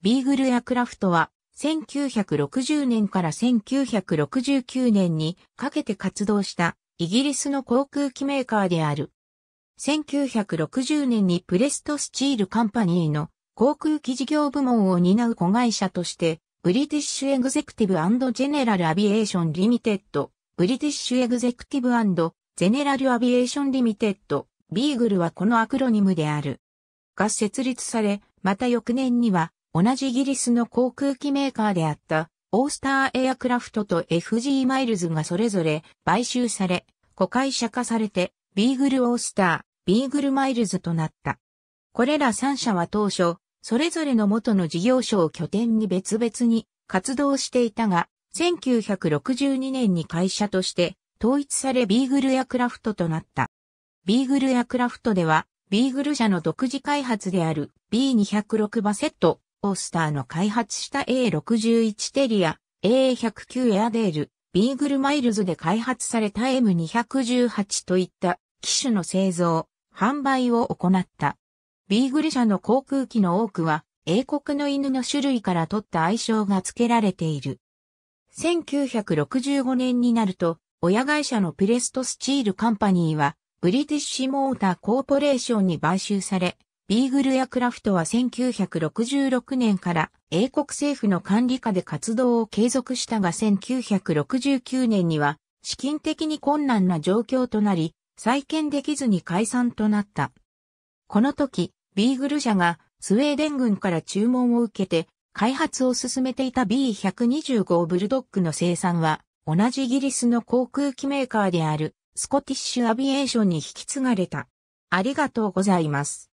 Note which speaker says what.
Speaker 1: ビーグルエアクラフトは、1960年から1969年にかけて活動したイギリスの航空機メーカーである。1960年にプレストスチールカンパニーの航空機事業部門を担う子会社として、ブリティッシュエグゼクティブジェネラルアビエーションリミテッド、ブリティッシュエグゼクティブジェネラルアビエーションリミテッド、ビーグルはこのアクロニムである。が設立され、また翌年には、同じイギリスの航空機メーカーであったオースターエアクラフトと FG マイルズがそれぞれ買収され、子会社化されて、ビーグルオースター、ビーグルマイルズとなった。これら3社は当初、それぞれの元の事業所を拠点に別々に活動していたが、1962年に会社として統一されビーグルエアクラフトとなった。ビーグルエアクラフトでは、ビーグル社の独自開発である B206 バセットオスターの開発した A61 テリア、A109 エアデール、ビーグルマイルズで開発された M218 といった機種の製造、販売を行った。ビーグル社の航空機の多くは、英国の犬の種類から取った愛称が付けられている。1965年になると、親会社のプレストスチールカンパニーは、ブリティッシュモーターコーポレーションに買収され、ビーグルやクラフトは1966年から英国政府の管理下で活動を継続したが1969年には資金的に困難な状況となり再建できずに解散となった。この時、ビーグル社がスウェーデン軍から注文を受けて開発を進めていた B125 ブルドッグの生産は同じイギリスの航空機メーカーであるスコティッシュアビエーションに引き継がれた。ありがとうございます。